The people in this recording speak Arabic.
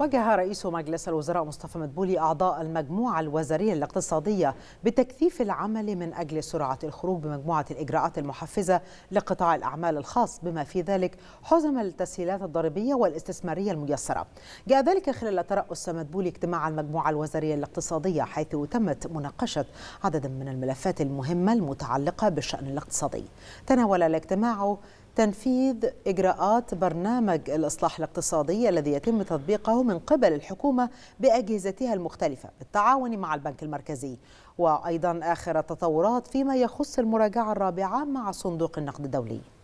وجه رئيس مجلس الوزراء مصطفى مدبولي أعضاء المجموعة الوزارية الاقتصادية بتكثيف العمل من أجل سرعة الخروج بمجموعة الإجراءات المحفزة لقطاع الأعمال الخاص بما في ذلك حزم التسهيلات الضريبية والاستثمارية الميسرة جاء ذلك خلال ترأس مدبولي اجتماع المجموعة الوزارية الاقتصادية حيث تمت مناقشة عدد من الملفات المهمة المتعلقة بالشأن الاقتصادي تناول الاجتماع تنفيذ إجراءات برنامج الإصلاح الاقتصادي الذي يتم تطبيقه من قبل الحكومة بأجهزتها المختلفة بالتعاون مع البنك المركزي وأيضا آخر التطورات فيما يخص المراجعة الرابعة مع صندوق النقد الدولي